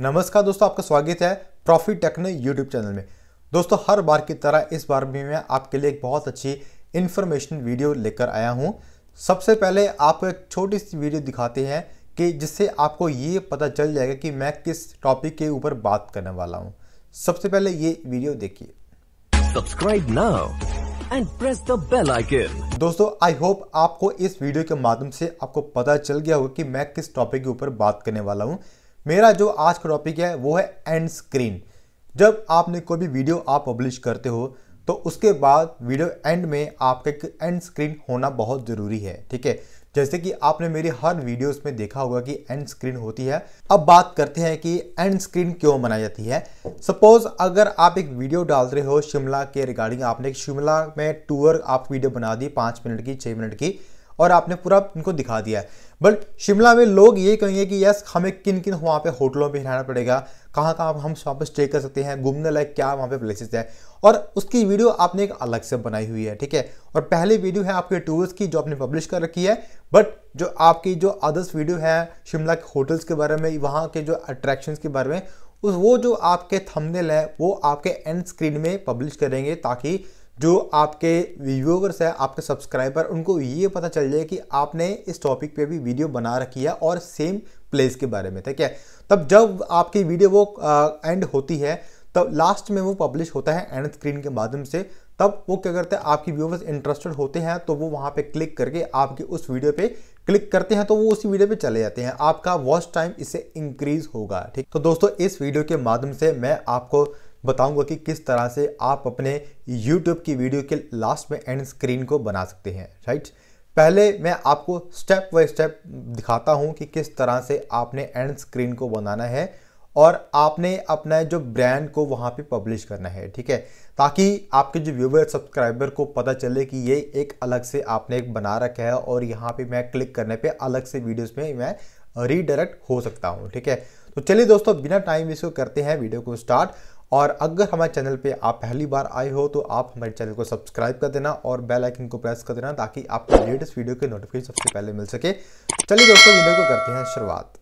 नमस्कार दोस्तों आपका स्वागत है प्रॉफिट टेक्नो यूट्यूब चैनल में दोस्तों हर बार की तरह इस बार भी मैं आपके लिए एक बहुत अच्छी इन्फॉर्मेशन वीडियो लेकर आया हूं सबसे पहले आपको एक छोटी सी वीडियो दिखाते हैं कि जिससे आपको ये पता चल जाएगा कि मैं किस टॉपिक के ऊपर बात करने वाला हूँ सबसे पहले ये वीडियो देखिए subscribe now and press the bell icon दोस्तों आई होप आपको इस वीडियो के माध्यम से आपको पता चल गया होगा कि मैं किस टॉपिक के ऊपर बात करने वाला हूँ मेरा जो आज का टॉपिक है वो है एंड स्क्रीन जब आपने कोई भी वीडियो आप पब्लिश करते हो तो उसके बाद वीडियो एंड में आपका एक एंड स्क्रीन होना बहुत ज़रूरी है ठीक है जैसे कि आपने मेरी हर वीडियोस में देखा होगा कि एंड स्क्रीन होती है अब बात करते हैं कि एंड स्क्रीन क्यों बनाई जाती है सपोज अगर आप एक वीडियो डाल रहे हो शिमला के रिगार्डिंग आपने शिमला में टूर आप वीडियो बना दी पाँच मिनट की छः मिनट की और आपने पूरा इनको दिखा दिया है बट शिमला में लोग ये कहेंगे कि यस हमें किन किन वहाँ पे होटलों पे रहना पड़ेगा कहाँ कहाँ हम वहाँ पर स्टे कर सकते हैं घूमने लायक क्या वहाँ पे प्लेसेस है और उसकी वीडियो आपने एक अलग से बनाई हुई है ठीक है और पहली वीडियो है आपके टूर्स की जो आपने पब्लिश कर रखी है बट जो आपकी जो अदर्स वीडियो है शिमला के होटल्स के बारे में वहाँ के जो अट्रैक्शन के बारे में उस वो जो आपके थंबनेल है वो आपके एंड स्क्रीन में पब्लिश करेंगे ताकि जो आपके व्यूवर्स है आपके सब्सक्राइबर उनको ये पता चल जाए कि आपने इस टॉपिक पे भी वीडियो बना रखी है और सेम प्लेस के बारे में ठीक है तब जब आपकी वीडियो वो एंड होती है तब लास्ट में वो पब्लिश होता है एंड स्क्रीन के माध्यम से तब वो क्या करते हैं आपकी व्यूवर्स इंटरेस्टेड होते हैं तो वो वहाँ पे क्लिक करके आपके उस वीडियो पे क्लिक करते हैं तो वो उसी वीडियो पे चले जाते हैं आपका वॉच टाइम इससे इंक्रीज होगा ठीक तो दोस्तों इस वीडियो के माध्यम से मैं आपको बताऊंगा कि किस तरह से आप अपने यूट्यूब की वीडियो के लास्ट में एंड स्क्रीन को बना सकते हैं राइट पहले मैं आपको स्टेप बाय स्टेप दिखाता हूं कि किस तरह से आपने एंड स्क्रीन को बनाना है और आपने अपना जो ब्रांड को वहाँ पे पब्लिश करना है ठीक है ताकि आपके जो व्यूवर सब्सक्राइबर को पता चले कि ये एक अलग से आपने एक बना रखा है और यहाँ पे मैं क्लिक करने पे अलग से वीडियोस में मैं रीडायरेक्ट हो सकता हूँ ठीक है तो चलिए दोस्तों बिना टाइम वेस्ट करते हैं वीडियो को स्टार्ट और अगर हमारे चैनल पे आप पहली बार आए हो तो आप हमारे चैनल को सब्सक्राइब कर देना और बेल आइकन को प्रेस कर देना ताकि आपको लेटेस्ट वीडियो के नोटिफिकेशन सबसे पहले मिल सके चलिए दोस्तों वीडियो को करते हैं शुरुआत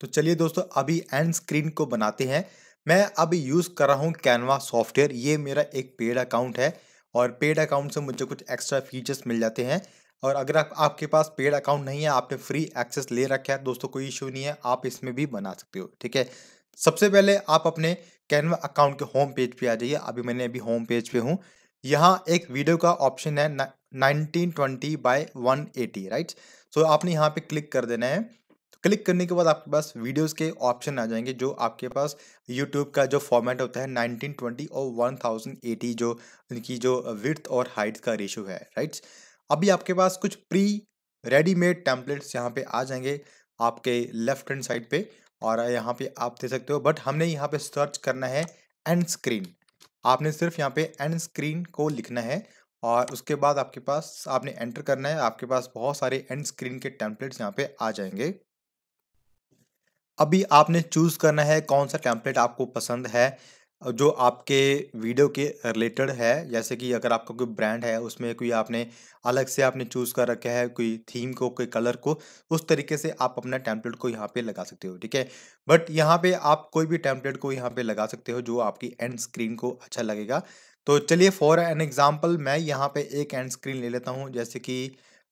तो चलिए दोस्तों अभी एंड स्क्रीन को बनाते हैं मैं अब यूज़ कर रहा हूं कैनवा सॉफ्टवेयर ये मेरा एक पेड अकाउंट है और पेड अकाउंट से मुझे कुछ एक्स्ट्रा फीचर्स मिल जाते हैं और अगर आप, आपके पास पेड अकाउंट नहीं है आपने फ्री एक्सेस ले रखा है दोस्तों कोई इशू नहीं है आप इसमें भी बना सकते हो ठीक है सबसे पहले आप अपने कैनवा अकाउंट के होम पेज पे आ जाइए अभी मैंने अभी होम पेज पे हूँ यहाँ एक वीडियो का ऑप्शन है nineteen twenty by one eighty right so आपने यहाँ पे क्लिक कर देना है क्लिक करने के बाद आपके पास वीडियोस के ऑप्शन आ जाएंगे जो आपके पास यूट्यूब का जो फॉर्मेट होता है 1920 और 1080 जो उनकी जो विर्थ और हाइट का रेशो है राइट अभी आपके पास कुछ प्री रेडीमेड टैंपलेट्स यहाँ पे आ जाएंगे आपके लेफ्ट हैंड साइड पे और यहाँ पे आप दे सकते हो बट हमने यहाँ पे सर्च करना है एंड स्क्रीन आपने सिर्फ यहाँ पे एंड स्क्रीन को लिखना है और उसके बाद आपके पास आपने एंटर करना है आपके पास बहुत सारे एंड स्क्रीन के टैंपलेट्स यहाँ पे आ जाएंगे अभी आपने चूज़ करना है कौन सा टेम्पलेट आपको पसंद है जो आपके वीडियो के रिलेटेड है जैसे कि अगर आपका कोई ब्रांड है उसमें कोई आपने अलग से आपने चूज़ कर रखा है कोई थीम को कोई कलर को उस तरीके से आप अपना टेम्पलेट को यहाँ पे लगा सकते हो ठीक है बट यहाँ पे आप कोई भी टेम्पलेट को यहाँ पे लगा सकते हो जो आपकी एंड स्क्रीन को अच्छा लगेगा तो चलिए फॉर एन एग्ज़ाम्पल मैं यहाँ पर एक एंड स्क्रीन ले लेता हूँ जैसे कि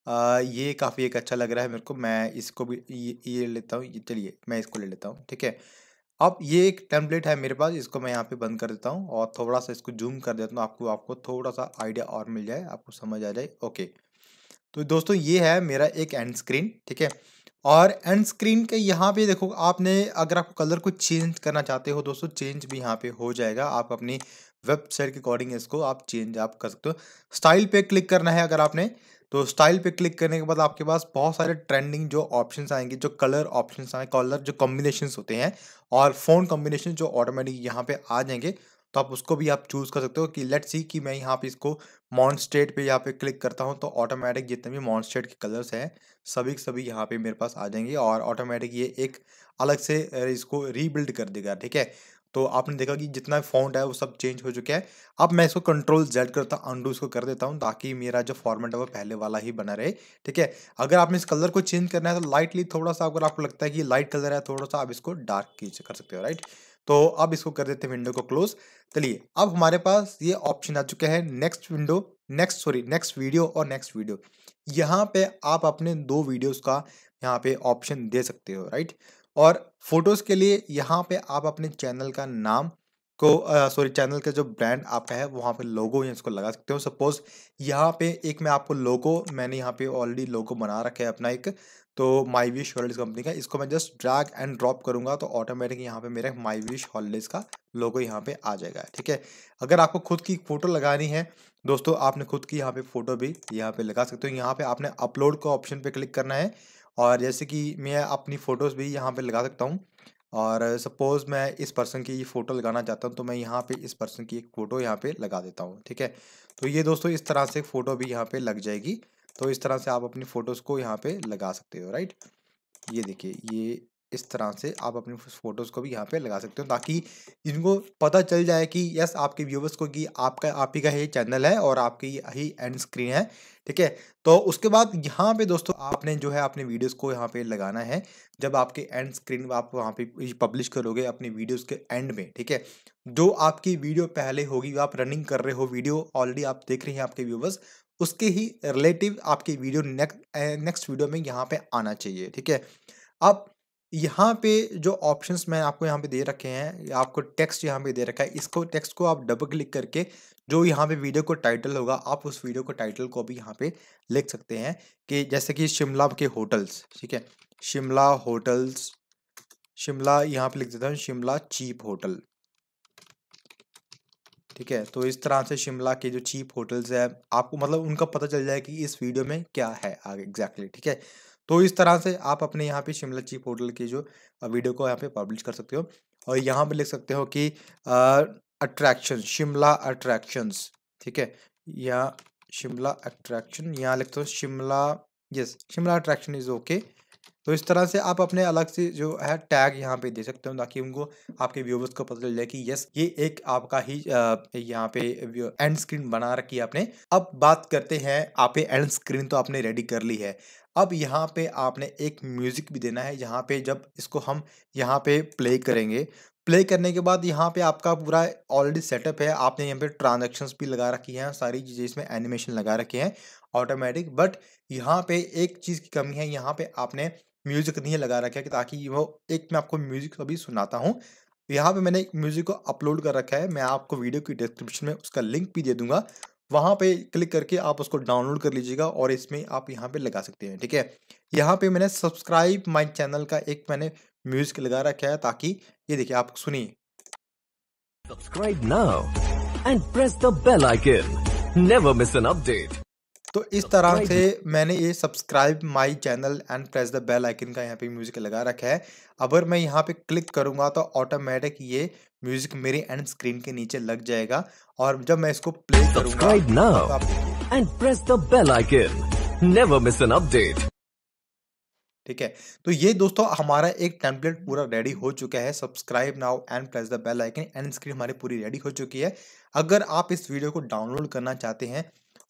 आ, ये काफ़ी एक अच्छा लग रहा है मेरे को मैं इसको भी ये ये लेता हूँ चलिए मैं इसको ले लेता हूँ ठीक है अब ये एक टेम्पलेट है मेरे पास इसको मैं यहाँ पे बंद कर देता हूँ और थोड़ा सा इसको जूम कर देता हूँ आपको आपको थोड़ा सा आइडिया और मिल जाए आपको समझ आ जाए ओके तो दोस्तों ये है मेरा एक एंड स्क्रीन ठीक है और एंड स्क्रीन के यहाँ पे देखो आपने अगर आप कलर को चेंज करना चाहते हो दोस्तों चेंज भी यहाँ पे हो जाएगा आप अपनी वेबसाइट के अकॉर्डिंग इसको आप चेंज आप कर सकते हो स्टाइल पे क्लिक करना है अगर आपने तो स्टाइल पे क्लिक करने के बाद आपके पास बहुत सारे ट्रेंडिंग जो ऑप्शंस आएंगे जो कलर ऑप्शंस आए कलर जो कॉम्बिनेशन होते हैं और फ़ोन कॉम्बिनेशन जो ऑटोमेटिक यहाँ पे आ जाएंगे तो आप उसको भी आप चूज़ कर सकते हो कि लेट्स सी कि मैं यहाँ पे इसको मॉन पे यहाँ पे क्लिक करता हूँ तो ऑटोमेटिक जितने भी मॉन के कलर्स हैं सभी सभी यहाँ पे मेरे पास आ जाएंगे और ऑटोमेटिक ये एक अलग से इसको रीबिल्ड कर देगा ठीक है तो आपने देखा कि जितना फॉन्ट है वो सब चेंज हो चुका है अब मैं इसको कंट्रोल जेड करता अंडू इसको कर देता हूँ ताकि मेरा जो फॉर्मेट है वो पहले वाला ही बना रहे ठीक है अगर आपने इस कलर को चेंज करना है तो लाइटली थोड़ा सा अगर आपको लगता है कि लाइट कलर है थोड़ा सा आप इसको डार्क कर सकते हो राइट तो अब इसको कर देते हैं विंडो को क्लोज चलिए अब हमारे पास ये ऑप्शन आ चुके हैं next window next sorry next video और नेक्स्ट वीडियो यहाँ पे आप अपने दो वीडियोस का यहाँ पे ऑप्शन दे सकते हो राइट और फोटोज़ के लिए यहाँ पे आप अपने चैनल का नाम को सॉरी चैनल का जो ब्रांड आपका है वहाँ पे लोगो या इसको लगा सकते हो सपोज़ यहाँ पे एक मैं आपको लोगो मैंने यहाँ पे ऑलरेडी लोगो बना रखा है अपना एक तो माई विश हॉलीडेज कंपनी का इसको मैं जस्ट ड्रैग एंड ड्रॉप करूँगा तो ऑटोमेटिक यहाँ पे मेरा माई विश हॉलीडेज का लोगो यहाँ पे आ जाएगा ठीक है अगर आपको खुद की फ़ोटो लगानी है दोस्तों आपने खुद की यहाँ पे फ़ोटो भी यहाँ पे लगा सकते हो यहाँ पे आपने अपलोड का ऑप्शन पे क्लिक करना है और जैसे कि मैं अपनी फ़ोटोज़ भी यहाँ पे लगा सकता हूँ और सपोज़ मैं इस पर्सन की फ़ोटो लगाना चाहता हूँ तो मैं यहाँ पे इस पर्सन की एक फ़ोटो यहाँ पे लगा देता हूँ ठीक है तो ये दोस्तों इस तरह से फ़ोटो भी यहाँ पे लग जाएगी तो इस तरह से आप अपनी फ़ोटोज़ को यहाँ पर लगा सकते हो राइट ये देखिए ये इस तरह से आप अपनी फ़ोटोज़ को भी यहाँ पे लगा सकते हो ताकि इनको पता चल जाए कि यस आपके व्यूवर्स को कि आपका आप ही का ये चैनल है और आपकी ही एंड स्क्रीन है ठीक है तो उसके बाद यहाँ पे दोस्तों आपने जो है अपने वीडियोस को यहाँ पे लगाना है जब आपके एंड स्क्रीन आप वहाँ पे पब्लिश करोगे अपनी वीडियोस के एंड में ठीक है जो आपकी वीडियो पहले होगी आप रनिंग कर रहे हो वीडियो ऑलरेडी आप देख रहे हैं आपके व्यूवर्स उसके ही रिलेटिव आपकी वीडियो नेक्स्ट नेक्स्ट वीडियो में यहाँ पर आना चाहिए ठीक है अब यहाँ पे जो ऑप्शंस मैं आपको यहाँ पे दे रखे हैं आपको टेक्स्ट यहाँ पे दे रखा है इसको टेक्स्ट को आप डबल क्लिक करके जो यहाँ पे वीडियो को टाइटल होगा आप उस वीडियो को टाइटल को भी यहाँ पे लिख सकते हैं कि जैसे कि शिमला के होटल्स ठीक है शिमला होटल्स शिमला यहाँ पे लिख देता हूँ शिमला चीप होटल ठीक है तो इस तरह से शिमला के जो चीप होटल्स है आपको मतलब उनका पता चल जाए कि इस वीडियो में क्या है आगे एग्जैक्टली ठीक है तो इस तरह से आप अपने यहाँ पे शिमला चीफ पोर्टल की जो वीडियो को यहाँ पे पब्लिश कर सकते हो और यहाँ पे लिख सकते हो कि अट्रैक्शन शिमला अट्रैक्शंस ठीक है यहाँ शिमला अट्रैक्शन यहाँ लिखते हो Shimla yes Shimla attraction is okay तो इस तरह से आप अपने अलग से जो है टैग यहाँ पे दे सकते हो ताकि उनको आपके व्यूवर्स को पता चल जाए कि यस ये एक आपका ही यहाँ पे एंड स्क्रीन बना रखी है आपने अब बात करते हैं आप एंड स्क्रीन तो आपने रेडी कर ली है अब यहाँ पे आपने एक म्यूज़िक भी देना है यहाँ पे जब इसको हम यहाँ पे प्ले करेंगे प्ले करने के बाद यहाँ पे आपका पूरा ऑलरेडी सेटअप है आपने यहाँ पे ट्रांजेक्शन भी लगा रखी हैं सारी चीज़ें इसमें एनिमेशन लगा रखे हैं ऑटोमेटिक बट यहाँ पे एक चीज़ की कमी है यहाँ पे आपने म्यूजिक नहीं लगा रखा है ताकि वो एक मैं आपको म्यूजिक अभी सुनाता हूँ यहाँ पे मैंने एक म्यूजिक को अपलोड कर रखा है मैं आपको वीडियो की डिस्क्रिप्शन में उसका लिंक भी दे दूंगा वहाँ पे क्लिक करके आप उसको डाउनलोड कर लीजिएगा और इसमें आप यहाँ पे लगा सकते हैं ठीक है यहाँ पे मैंने सब्सक्राइब माई चैनल का एक मैंने म्यूजिक लगा रखा है ताकि ये देखिए आप सुनिए subscribe now and press the bell icon never miss an update तो इस तरह से मैंने ये subscribe my channel and press the bell icon का यहाँ पे म्यूजिक लगा रखा है अगर मैं यहाँ पे क्लिक करूँगा तो ऑटोमेटिक ये म्यूजिक मेरे एंड स्क्रीन के नीचे लग जाएगा और जब मैं इसको प्ले करूंगा तो ठीक है तो ये दोस्तों हमारा एक टेम्पलेट पूरा रेडी हो चुका है subscribe now and press the bell icon end screen हमारी पूरी रेडी हो चुकी है अगर आप इस वीडियो को डाउनलोड करना चाहते हैं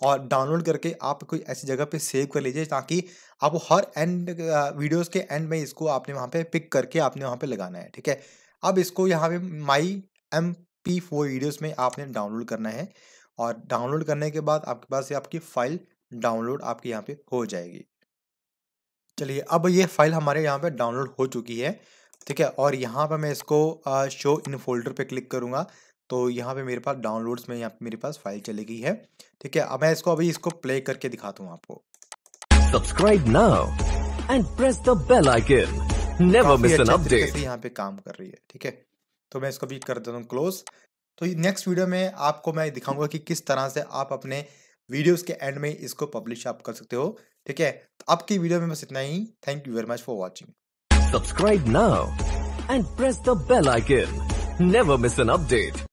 और डाउनलोड करके आप कोई ऐसी जगह पे सेव कर लीजिए ताकि आप हर एंड वीडियोस के एंड में इसको आपने वहाँ पे पिक करके आपने वहाँ पे लगाना है ठीक है अब इसको यहाँ पे my M P four videos में आपने डाउनलोड करना है और डाउनलोड करने के बाद आपके पास ये आपकी फ़ाइल डाउनलोड आपके यहाँ पर हो जाएगी चलिए अब ये फाइल हमारे यहाँ पर डाउनलोड हो चुकी है ठीक है और यहाँ पर मैं इसको शो इन फोल्डर पे क्लिक करूँगा तो यहाँ पे मेरे पास डाउनलोड्स में यहाँ पे मेरे पास फाइल चली गई है ठीक है अब मैं इसको अभी इसको प्ले करके दिखाता हूँ आपको subscribe now and press the bell icon never miss an update यहाँ पे काम कर रही है ठीक है तो मैं इसको भी कर देता हूँ क्लोज तो नेक्स्ट वीडियो में आपको मैं दिखाऊंगा कि किस तरह से आप अपने वीडियोस के एंड में इसको पब्लिश आप कर सकते हो ठीक है तो अब की वीडियो में बस इतना ही thank you very much for watching subscribe now and press the bell icon never miss an update